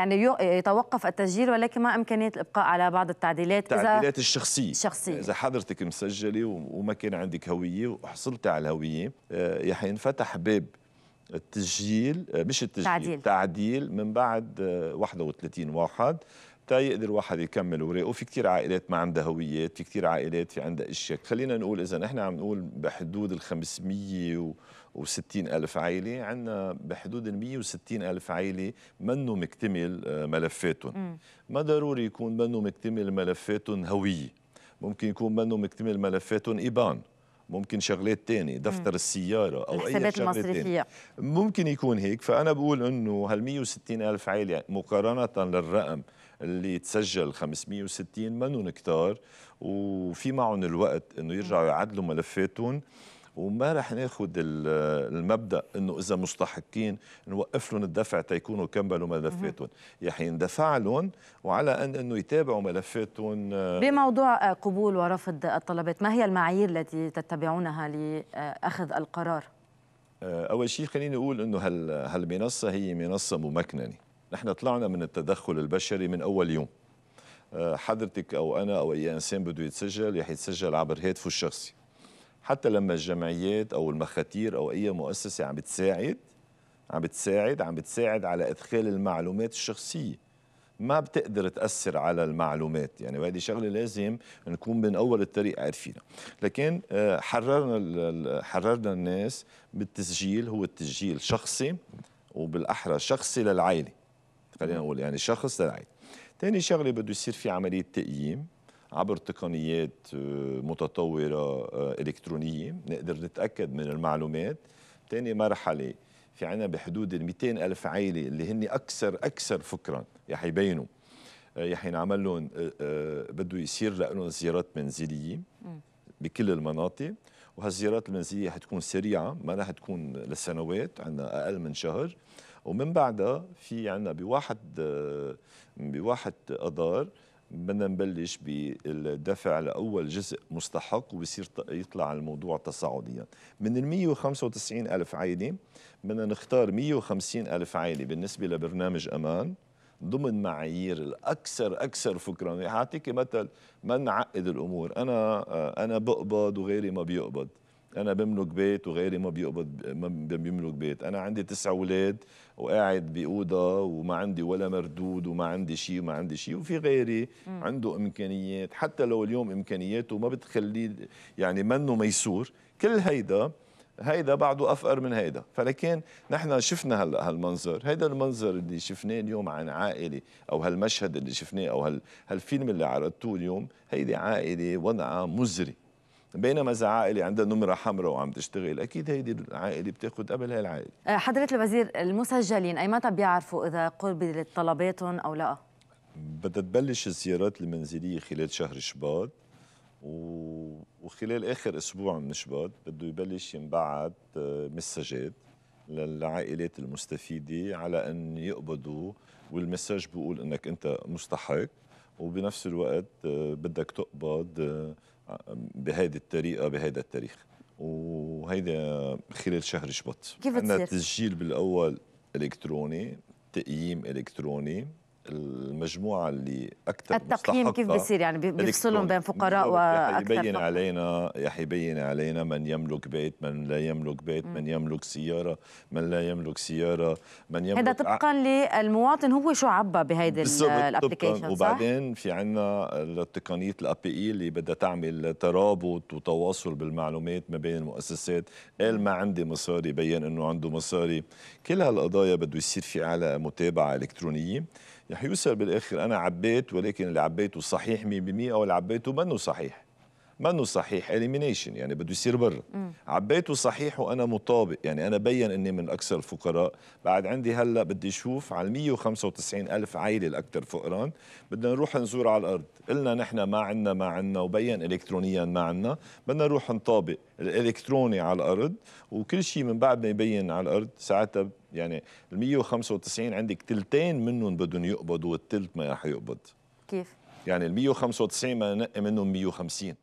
يعني يتوقف التسجيل ولكن ما امكانيه الابقاء على بعض التعديلات التعديلات إذا الشخصيه الشخصيه اذا حضرتك مسجله وما كان عندك هويه وحصلت على الهويه آه، يحين فتح باب التسجيل آه، مش التسجيل تعديل, تعديل من بعد 31 آه، واحد تا يقدر الواحد يكمل ورقه في كثير عائلات ما عندها هويات في كثير عائلات في عندها اشياء خلينا نقول اذا نحن عم نقول بحدود ال 560 الف عائله عندنا بحدود ال 160 الف عائله منه مكتمل آه، ملفاتهم ما ضروري يكون منه مكتمل ملفاتهم هويه ممكن يكون منه مكتمل ملفاتهم ايبان ممكن شغلات تانية دفتر السيارة أو أي شغلات تانية ممكن يكون هيك فأنا بقول أنه هال 160 ألف عائلة مقارنة للرقم اللي تسجل 560 منهم كتار وفي معهم الوقت أنه يرجعوا يعدلوا ملفاتهم وما رح ناخذ المبدا انه اذا مستحقين نوقف لهم الدفع تيكونوا كملوا ملفاتهم يا حين لهم وعلى ان انه يتابعوا ملفاتهم آه، بموضوع آه، قبول ورفض الطلبات ما هي المعايير التي تتبعونها لاخذ القرار آه، اول شيء خليني اقول انه هالمنصه هي منصه ممكنه نحن طلعنا من التدخل البشري من اول يوم حضرتك او انا او اي انسان بده يتسجل رح يتسجل عبر هاتفه الشخصي حتى لما الجمعيات او المخاتير او اي مؤسسه عم بتساعد عم بتساعد عم بتساعد على ادخال المعلومات الشخصيه ما بتقدر تاثر على المعلومات يعني وهذه شغله لازم نكون من اول الطريق عارفينها لكن آه، حررنا حررنا الناس بالتسجيل هو التسجيل شخصي وبالاحرى شخصي للعائله خلينا نقول يعني شخص للعائله ثاني شغله بده يصير في عمليه تقييم عبر تقنيات آه، متطورة آه، إلكترونية نقدر نتأكد من المعلومات ثاني مرحلة في عنا بحدود ال 200 ألف عائلة اللي هن أكثر أكثر فكرا يحي يبينوا يحي آه، ينعمل لهم بده يصير لهم زيارات منزلية بكل المناطق وهالزيارات المنزلية حتكون سريعة ما رح تكون لسنوات عنا أقل من شهر ومن بعدها في عنا بواحد بواحد أدار بدنا نبلش بالدفع لاول جزء مستحق وبصير يطلع الموضوع تصاعديا من ال 195 الف عائله بدنا نختار 150 الف عائله بالنسبه لبرنامج امان ضمن معايير الاكثر اكثر فكرا يعني اعطيك مثل ما نعقد الامور انا آه، انا بقبض وغيري ما بيقبض انا بملك بيت وغيري ما بيقبض ما بيملك بيت انا عندي تسع اولاد وقاعد باوضه وما عندي ولا مردود وما عندي شيء وما عندي شيء وفي غيري م. عنده امكانيات حتى لو اليوم امكانياته ما بتخليه يعني منه ميسور كل هيدا هيدا بعده افقر من هيدا فلكن نحن شفنا هلا هالمنظر هيدا المنظر اللي شفناه اليوم عن عائله او هالمشهد اللي شفناه او هالفيلم اللي عرضتوه اليوم هيدي عائله وضعها مزري بينما اذا عائله عندها نمره حمراء وعم تشتغل اكيد هيدي العائله بتاخذ قبل هاي العائله آه، حضره الوزير المسجلين اي متى بيعرفوا اذا قبلت طلباتهم او لا بدها تبلش الزيارات المنزليه خلال شهر شباط و... وخلال اخر اسبوع من شباط بده يبلش ينبعث آه، مسجات للعائلات المستفيده على ان يقبضوا والمساج بيقول انك انت مستحق وبنفس الوقت آه، بدك تقبض بهذه الطريقه بهذا التاريخ وهذا خلال شهر شبط كيف عندنا تسجيل بالاول الكتروني تقييم الكتروني المجموعه اللي اكثر التقييم كيف بيصير يعني بيفصلهم بين فقراء واكثر يبين فقراء. علينا يبين علينا من يملك بيت من لا يملك بيت من يملك سياره من لا يملك سياره من يملك هذا طبقا للمواطن هو شو عبى بهيدي الابلكيشن وبعدين في عندنا تقنيه الاي بي اي e اللي بدها تعمل ترابط وتواصل بالمعلومات ما بين المؤسسات قال ما عندي مصاري بين انه عنده مصاري كل هالقضايا بده يصير في على متابعه الكترونيه رح يوصل بالاخر انا عبيت ولكن اللي عبيته صحيح 100% او اللي عبيته منه صحيح منه صحيح اليمينيشن يعني بده يصير برا عبيته صحيح وانا مطابق يعني انا بين اني من اكثر الفقراء بعد عندي هلا بدي اشوف على 195 الف عائله الاكثر فقرا بدنا نروح نزور على الارض قلنا نحن ما عندنا ما عندنا وبين الكترونيا ما عندنا بدنا نروح نطابق الالكتروني على الارض وكل شيء من بعد ما يبين على الارض ساعتها يعني ال 195 عندك ثلثين منهم بدهم يقبضوا والثلث ما راح يقبض كيف يعني ال 195 ما نقي منهم 150